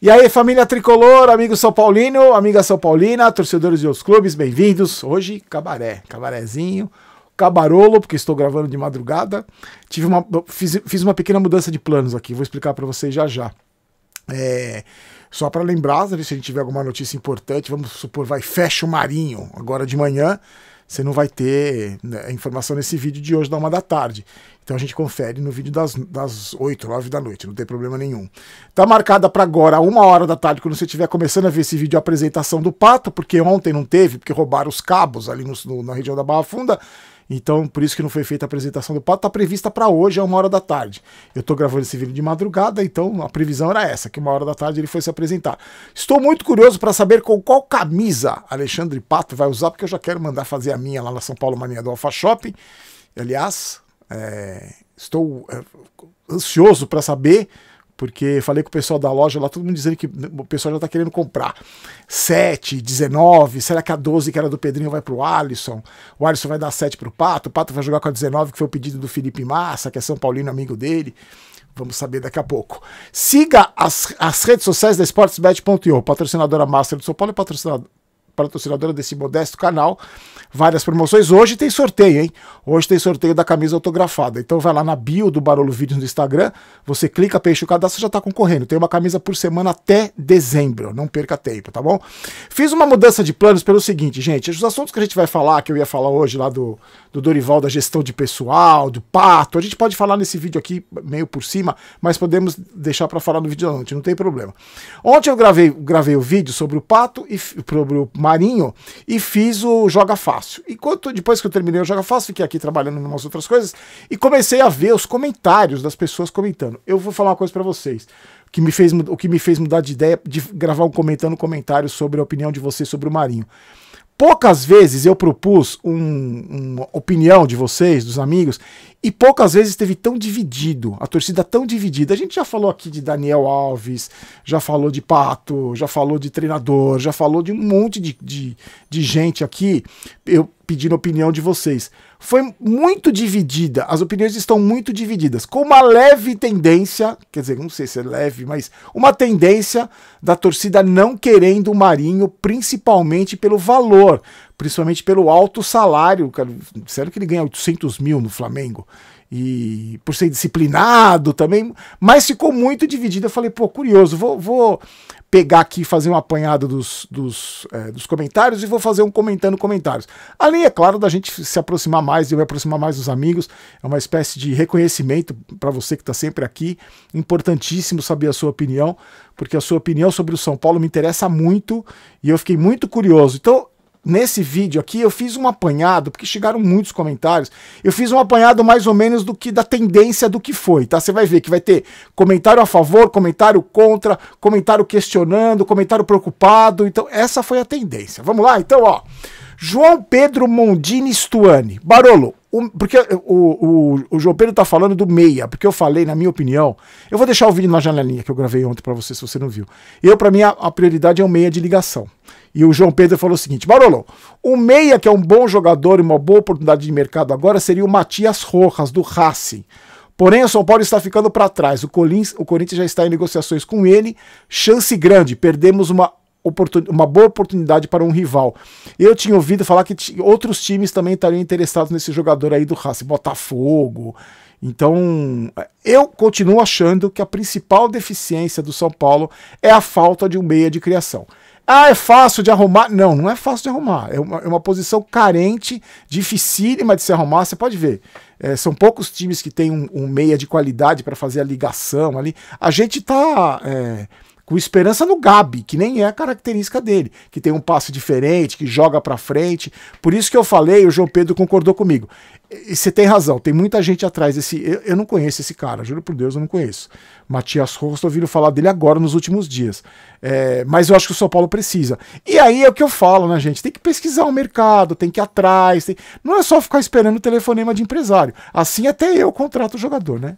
E aí, família tricolor, amigo São Paulino, amiga São Paulina, torcedores de outros clubes, bem-vindos. Hoje, cabaré, cabarezinho, cabarolo, porque estou gravando de madrugada. Tive uma, fiz, fiz uma pequena mudança de planos aqui, vou explicar para vocês já já. É, só para lembrar, se a gente tiver alguma notícia importante, vamos supor, vai, fecha o Marinho agora de manhã. Você não vai ter né, informação nesse vídeo de hoje, da uma da tarde. Então a gente confere no vídeo das, das 8, 9 da noite, não tem problema nenhum. Tá marcada para agora, uma hora da tarde, quando você estiver começando a ver esse vídeo, a apresentação do pato, porque ontem não teve, porque roubaram os cabos ali no, no, na região da Barra Funda. Então, por isso que não foi feita a apresentação do pato, está prevista para hoje, a uma hora da tarde. Eu estou gravando esse vídeo de madrugada, então a previsão era essa, que uma hora da tarde ele foi se apresentar. Estou muito curioso para saber com qual camisa Alexandre Pato vai usar, porque eu já quero mandar fazer a minha lá na São Paulo Mania do Alfa Shopping. Aliás, é, estou é, ansioso para saber, porque falei com o pessoal da loja lá, todo mundo dizendo que o pessoal já está querendo comprar. 7, 19, será que a 12 que era do Pedrinho vai para o Alisson? O Alisson vai dar 7 para o Pato, o Pato vai jogar com a 19, que foi o pedido do Felipe Massa, que é São Paulino, amigo dele. Vamos saber daqui a pouco. Siga as, as redes sociais da Sportsbet.io, patrocinadora master do São Paulo e patrocinadora patrocinadora desse modesto canal. Várias promoções. Hoje tem sorteio, hein? Hoje tem sorteio da camisa autografada. Então vai lá na bio do Barolo Vídeos no Instagram, você clica, peixe o cadastro, já está concorrendo. Tem uma camisa por semana até dezembro. Não perca tempo, tá bom? Fiz uma mudança de planos pelo seguinte, gente. Os assuntos que a gente vai falar, que eu ia falar hoje lá do, do Dorival, da gestão de pessoal, do pato, a gente pode falar nesse vídeo aqui meio por cima, mas podemos deixar para falar no vídeo da noite, não tem problema. Ontem eu gravei, gravei o vídeo sobre o pato e sobre o Marinho e fiz o Joga Fácil. E quanto depois que eu terminei o Joga Fácil, fiquei é aqui trabalhando em umas outras coisas e comecei a ver os comentários das pessoas comentando. Eu vou falar uma coisa para vocês. Que me fez, o que me fez mudar de ideia de gravar um comentando comentário sobre a opinião de vocês sobre o Marinho. Poucas vezes eu propus um, uma opinião de vocês, dos amigos, e poucas vezes esteve tão dividido, a torcida tão dividida. A gente já falou aqui de Daniel Alves, já falou de Pato, já falou de treinador, já falou de um monte de, de, de gente aqui, eu pedindo a opinião de vocês. Foi muito dividida, as opiniões estão muito divididas, com uma leve tendência, quer dizer, não sei se é leve, mas uma tendência da torcida não querendo o Marinho, principalmente pelo valor principalmente pelo alto salário. Cara, sério que ele ganha 800 mil no Flamengo? E por ser disciplinado também, mas ficou muito dividido. Eu falei, pô, curioso, vou, vou pegar aqui fazer um apanhado dos, dos, é, dos, comentários e vou fazer um comentando comentários. Além, é claro, da gente se aproximar mais, eu me aproximar mais dos amigos, é uma espécie de reconhecimento para você que está sempre aqui. Importantíssimo saber a sua opinião, porque a sua opinião sobre o São Paulo me interessa muito e eu fiquei muito curioso. Então, Nesse vídeo aqui eu fiz um apanhado, porque chegaram muitos comentários, eu fiz um apanhado mais ou menos do que da tendência do que foi, tá? Você vai ver que vai ter comentário a favor, comentário contra, comentário questionando, comentário preocupado, então essa foi a tendência. Vamos lá, então, ó. João Pedro Mondini Stuani. Barolo, o, porque o, o, o, João Pedro tá falando do meia, porque eu falei, na minha opinião, eu vou deixar o vídeo na janelinha que eu gravei ontem para você, se você não viu. Eu, para mim, a, a prioridade é o meia de ligação. E o João Pedro falou o seguinte: Barolo, o meia que é um bom jogador e uma boa oportunidade de mercado agora seria o Matias Rojas, do Racing. Porém, o São Paulo está ficando para trás. O, Colins, o Corinthians já está em negociações com ele. Chance grande, perdemos uma, uma boa oportunidade para um rival. Eu tinha ouvido falar que outros times também estariam interessados nesse jogador aí do Racing, Botafogo. Então, eu continuo achando que a principal deficiência do São Paulo é a falta de um meia de criação. Ah, é fácil de arrumar. Não, não é fácil de arrumar. É uma, é uma posição carente, dificílima de se arrumar. Você pode ver. É, são poucos times que têm um, um meia de qualidade para fazer a ligação ali. A gente está é, com esperança no Gabi, que nem é a característica dele, que tem um passe diferente, que joga para frente. Por isso que eu falei, o João Pedro concordou comigo. E você tem razão, tem muita gente atrás desse. Eu, eu, não conheço esse cara, juro por Deus, eu não conheço. Matias Rosto, estou ouvindo falar dele agora nos últimos dias. É, mas eu acho que o São Paulo precisa. E aí é o que eu falo, né, gente? Tem que pesquisar o mercado, tem que ir atrás. Tem... Não é só ficar esperando o telefonema de empresário. Assim até eu contrato o jogador, né?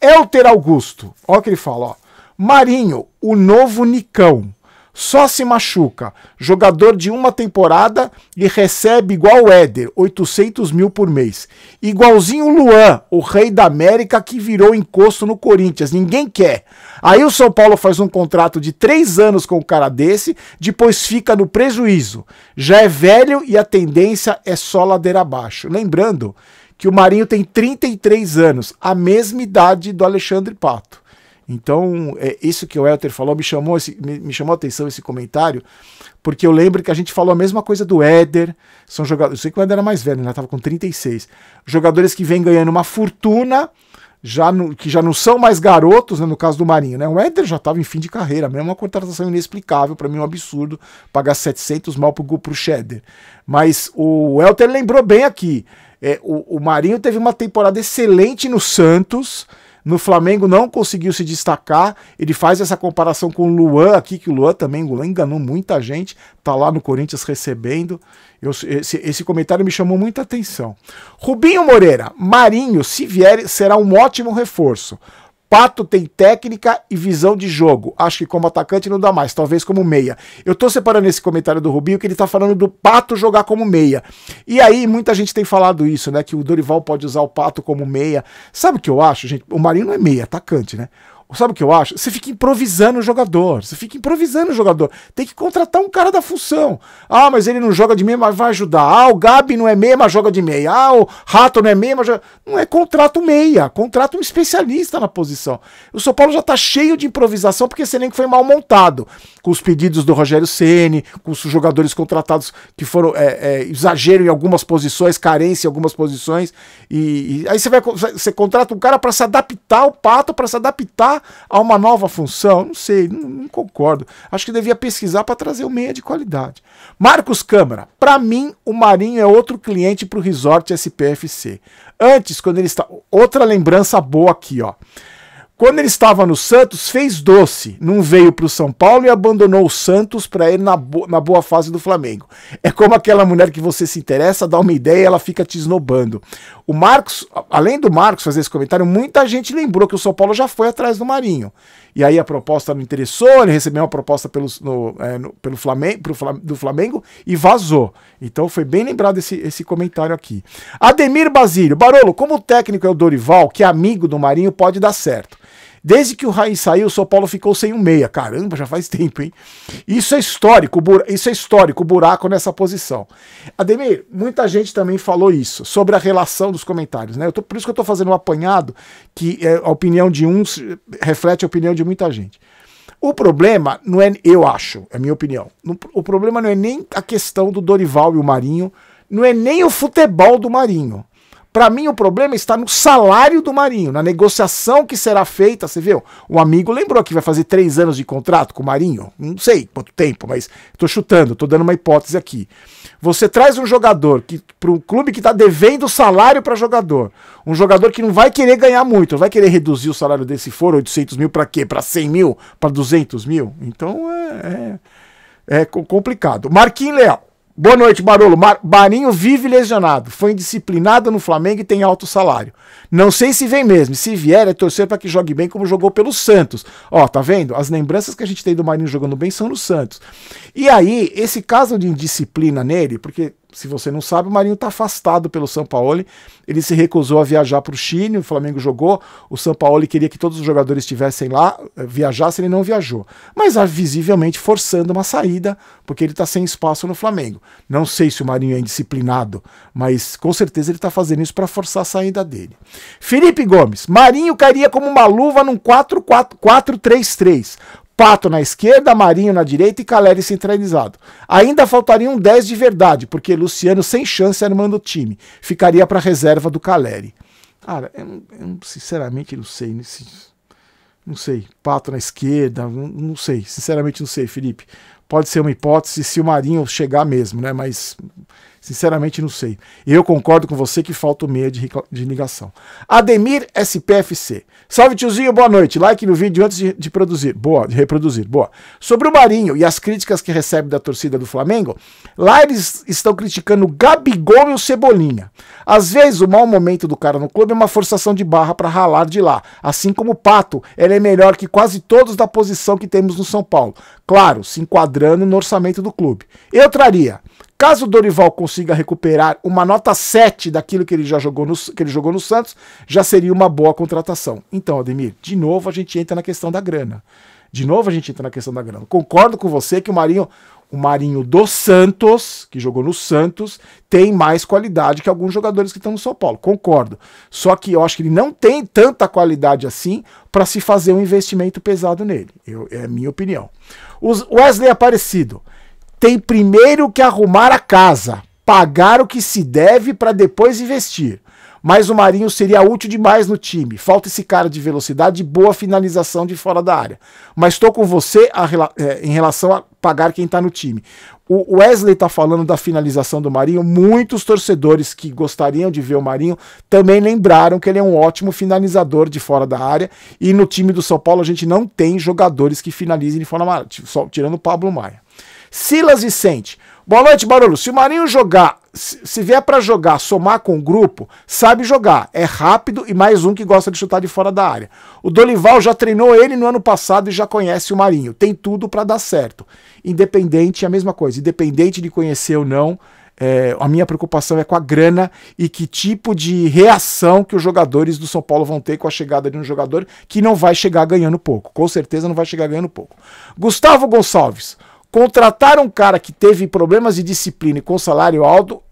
Elter Augusto, olha o que ele fala, ó. Marinho, o novo Nicão. Só se machuca. Jogador de uma temporada e recebe igual o Éder, 800 mil por mês. Igualzinho o Luan, o rei da América que virou encosto no Corinthians. Ninguém quer. Aí o São Paulo faz um contrato de três anos com um cara desse, depois fica no prejuízo. Já é velho e a tendência é só ladeira abaixo. Lembrando que o Marinho tem 33 anos, a mesma idade do Alexandre Pato. Então, é isso que o Elter falou me chamou, esse, me, me, chamou a atenção esse comentário, porque eu lembro que a gente falou a mesma coisa do Éder. São jogadores, eu sei que o Éder era mais velho, ele né, estava com 36. Jogadores que vêm ganhando uma fortuna, já no, que já não são mais garotos, né, no caso do Marinho, né? O Éder já estava em fim de carreira, mesmo uma contratação inexplicável, para mim um absurdo pagar 700 mal para o Schedder. Mas o Elter lembrou bem aqui. É, o, o Marinho teve uma temporada excelente no Santos no Flamengo não conseguiu se destacar. Ele faz essa comparação com o Luan aqui, que o Luan também enganou muita gente. Tá lá no Corinthians recebendo. Eu, esse, esse, comentário me chamou muita atenção. Rubinho Moreira, Marinho, se vier, será um ótimo reforço. Pato tem técnica e visão de jogo. Acho que como atacante não dá mais, talvez como meia. Eu tô separando esse comentário do Rubinho que ele tá falando do Pato jogar como meia. E aí muita gente tem falado isso, né, que o Dorival pode usar o Pato como meia. Sabe o que eu acho, gente? O Marinho não é meia, atacante, né? Sabe o que eu acho? Você fica improvisando o jogador. Você fica improvisando o jogador. Tem que contratar um cara da função. Ah, mas ele não joga de meia, mas vai ajudar. Ah, o Gabi não é meia, mas joga de meia. Ah, o Rato não é meia, mas joga... Não é contrato meia. Contrata um especialista na posição. O São Paulo já tá cheio de improvisação porque você nem foi mal montado. Com os pedidos do Rogério Ceni, com os jogadores contratados que foram é, é, exagero em algumas posições, carência em algumas posições. E, e aí você vai você contrata um cara para se adaptar ao pato, para se adaptar a uma nova função? Não sei, não, não concordo. Acho que devia pesquisar para trazer o meia de qualidade. Marcos Câmara, para mim o Marinho é outro cliente para o Resort SPFC. Antes, quando ele está. Outra lembrança boa aqui, ó. Quando ele estava no Santos, fez doce, não veio para o São Paulo e abandonou o Santos para ir na, bo na boa fase do Flamengo. É como aquela mulher que você se interessa, dá uma ideia e ela fica te esnobando. O Marcos, além do Marcos fazer esse comentário, muita gente lembrou que o São Paulo já foi atrás do Marinho e aí a proposta não interessou, ele recebeu uma proposta pelos, no, é, no, pelo Flamengo, Flamengo, do Flamengo e vazou. Então foi bem lembrado esse, esse comentário aqui. Ademir Basílio, Barolo, como o técnico é o Dorival, que é amigo do Marinho, pode dar certo. Desde que o Raiz saiu, o São Paulo ficou sem um meia. Caramba, já faz tempo, hein? Isso é histórico, isso é histórico, buraco nessa posição. Ademir, muita gente também falou isso, sobre a relação dos comentários, né? Eu tô, por isso que eu estou fazendo um apanhado que é, a opinião de uns eh, reflete a opinião de muita gente. O problema não é, eu acho, é minha opinião. O problema não é nem a questão do Dorival e o Marinho, não é nem o futebol do Marinho. Para mim, o problema está no salário do Marinho, na negociação que será feita. Você viu? O amigo lembrou que vai fazer três anos de contrato com o Marinho. Não sei quanto tempo, mas estou chutando, estou dando uma hipótese aqui. Você traz um jogador que para um clube que está devendo salário para jogador, um jogador que não vai querer ganhar muito, não vai querer reduzir o salário desse foro, for 800 mil para quê? Para 100 mil? Para 200 mil? Então é, é, é complicado. Marquinhos Leal. Boa noite, Barolo. Mar Marinho vive lesionado. Foi indisciplinado no Flamengo e tem alto salário. Não sei se vem mesmo. Se vier, é torcer para que jogue bem como jogou pelo Santos. Ó, tá vendo? As lembranças que a gente tem do Marinho jogando bem são no Santos. E aí, esse caso de indisciplina nele, porque se você não sabe, o Marinho está afastado pelo São Paulo. Ele se recusou a viajar para o Chile, o Flamengo jogou, o São Paulo queria que todos os jogadores estivessem lá, eh, viajassem, ele não viajou. Mas visivelmente forçando uma saída, porque ele está sem espaço no Flamengo. Não sei se o Marinho é indisciplinado, mas com certeza ele está fazendo isso para forçar a saída dele. Felipe Gomes, Marinho cairia como uma luva num 4-4-3-3. Pato na esquerda, Marinho na direita e Caleri centralizado. Ainda faltariam 10 de verdade, porque Luciano, sem chance, armando o time. Ficaria para reserva do Caleri. Cara, eu, eu sinceramente não sei. Né, não sei. Pato na esquerda, não, não, sei. Sinceramente não sei, Felipe. Pode ser uma hipótese se o Marinho chegar mesmo, né? Mas Sinceramente, não sei. e Eu concordo com você que falta o meia de, de ligação. Ademir SPFC. Salve, tiozinho, boa noite. Like no vídeo antes de, de, produzir. Boa, de reproduzir. Boa. Sobre o Marinho e as críticas que recebe da torcida do Flamengo, lá eles estão criticando o Gabigol e o Cebolinha. Às vezes, o mau momento do cara no clube é uma forçação de barra para ralar de lá. Assim como o Pato, ele é melhor que quase todos da posição que temos no São Paulo. Claro, se enquadrando no orçamento do clube. Eu traria Caso o Dorival consiga recuperar uma nota 7 daquilo que ele já jogou no, que ele jogou no Santos, já seria uma boa contratação. Então, Ademir, de novo a gente entra na questão da grana. De novo a gente entra na questão da grana. Concordo com você que o Marinho, o Marinho do Santos, que jogou no Santos, tem mais qualidade que alguns jogadores que estão no São Paulo. Concordo. Só que eu acho que ele não tem tanta qualidade assim para se fazer um investimento pesado nele. Eu, é a minha opinião. O Wesley Aparecido. É tem primeiro que arrumar a casa, pagar o que se deve para depois investir. Mas o Marinho seria útil demais no time. Falta esse cara de velocidade e boa finalização de fora da área. Mas estou com você a, é, em relação a pagar quem está no time. O Wesley está falando da finalização do Marinho. Muitos torcedores que gostariam de ver o Marinho também lembraram que ele é um ótimo finalizador de fora da área. E no time do São Paulo a gente não tem jogadores que finalizem de forma. Tipo, só, tirando o Pablo Maia. Silas Vicente. Boa noite, Barulho. Se o Marinho jogar, se vier para jogar, somar com o grupo, sabe jogar. É rápido e mais um que gosta de chutar de fora da área. O Dolival já treinou ele no ano passado e já conhece o Marinho. Tem tudo para dar certo. Independente, é a mesma coisa. Independente de conhecer ou não, é, a minha preocupação é com a grana e que tipo de reação que os jogadores do São Paulo vão ter com a chegada de um jogador que não vai chegar ganhando pouco. Com certeza não vai chegar ganhando pouco. Gustavo Gonçalves. Contratar um cara que teve problemas de disciplina e com salário alto,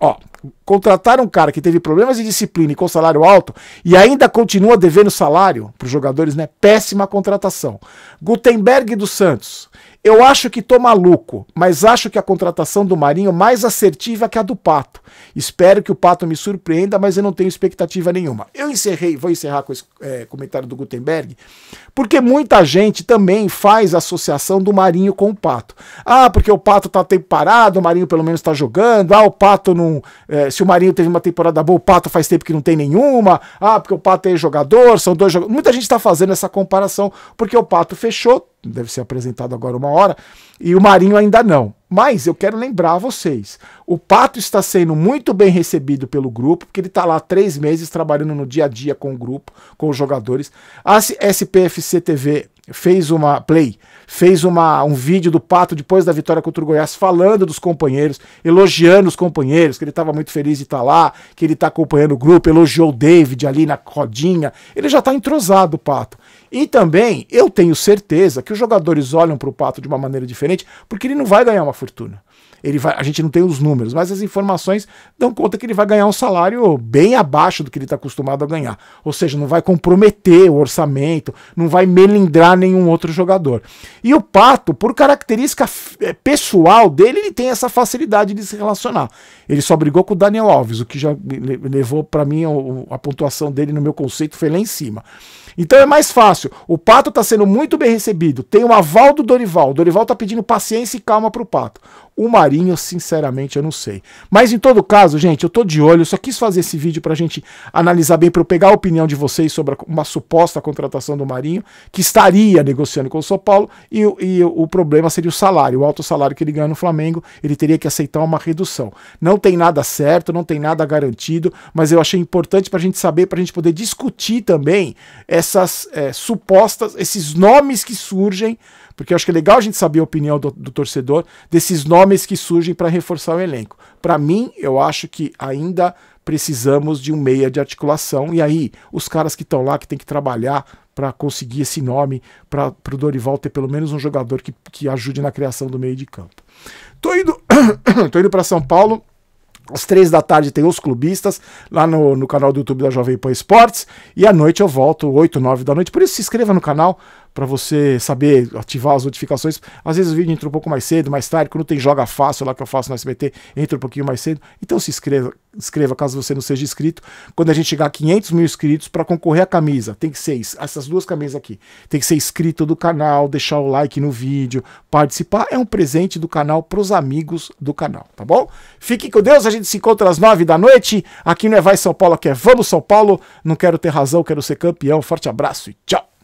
ó, contratar um cara que teve problemas de disciplina e com salário alto e ainda continua devendo salário para os jogadores, né? Péssima contratação. Gutenberg dos Santos, eu acho que tô maluco, mas acho que a contratação do Marinho é mais assertiva que a do Pato. Espero que o Pato me surpreenda, mas eu não tenho expectativa nenhuma. Eu encerrei, vou encerrar com esse é, comentário do Gutenberg, porque muita gente também faz associação do Marinho com o Pato. Ah, porque o Pato tá tempo parado, o Marinho pelo menos tá jogando. Ah, o Pato não. É, se o Marinho teve uma temporada boa, o Pato faz tempo que não tem nenhuma. Ah, porque o Pato é jogador, são dois jogadores. Muita gente está fazendo essa comparação, porque o Pato fechou deve ser apresentado agora uma hora, e o Marinho ainda não. Mas eu quero lembrar a vocês: o Pato está sendo muito bem recebido pelo grupo, porque ele está lá três meses trabalhando no dia a dia com o grupo, com os jogadores. A SPFC TV fez uma play, fez uma, um vídeo do Pato depois da vitória contra o Goiás falando dos companheiros, elogiando os companheiros, que ele estava muito feliz de estar tá lá, que ele está acompanhando o grupo, elogiou o David ali na rodinha. Ele já está entrosado, Pato. E também eu tenho certeza que os jogadores olham para o Pato de uma maneira diferente, porque ele não vai ganhar uma fortuna. Ele vai, a gente não tem os números, mas as informações dão conta que ele vai ganhar um salário bem abaixo do que ele está acostumado a ganhar. Ou seja, não vai comprometer o orçamento, não vai melindrar nenhum outro jogador. E o Pato, por característica é, pessoal dele, ele tem essa facilidade de se relacionar. Ele só brigou com o Daniel Alves, o que já levou para mim a pontuação dele no meu conceito foi lá em cima. Então é mais fácil. O Pato está sendo muito bem recebido. Tem o aval do Dorival. O Dorival está pedindo paciência e calma para o Pato. O Marinho, sinceramente, eu não sei. Mas em todo caso, gente, eu tô de olho. Eu só quis fazer esse vídeo pra gente analisar bem, pra eu pegar a opinião de vocês sobre uma suposta contratação do Marinho, que estaria negociando com o São Paulo, e, e o problema seria o salário, o alto salário que ele ganha no Flamengo, ele teria que aceitar uma redução. Não tem nada certo, não tem nada garantido, mas eu achei importante pra gente saber, pra gente poder discutir também essas é, supostas, esses nomes que surgem porque eu acho que é legal a gente saber a opinião do, do torcedor desses nomes que surgem para reforçar o elenco. Para mim, eu acho que ainda precisamos de um meia de articulação. E aí, os caras que estão lá, que tem que trabalhar para conseguir esse nome, para o Dorival ter pelo menos um jogador que, que ajude na criação do meio de campo. Tô indo, tô indo para São Paulo. Às três da tarde tem os clubistas, lá no, no canal do YouTube da Jovem Pan Esportes. E à noite eu volto, oito nove da noite. Por isso se inscreva no canal, para você saber ativar as notificações. Às vezes o vídeo entra um pouco mais cedo, mais tarde, quando tem Joga Fácil lá que eu faço no SBT, entra um pouquinho mais cedo. Então se inscreva, inscreva caso você não seja inscrito. Quando a gente chegar a 500 mil inscritos, para concorrer à camisa, tem que ser essas duas camisas aqui. Tem que ser inscrito do canal, deixar o like no vídeo, participar. É um presente do canal pros amigos do canal, tá bom? Fique com Deus, a gente se encontra às 9 da noite. Aqui no É Vai São Paulo, aqui é Vamos São Paulo. Não quero ter razão, quero ser campeão. Forte abraço e tchau!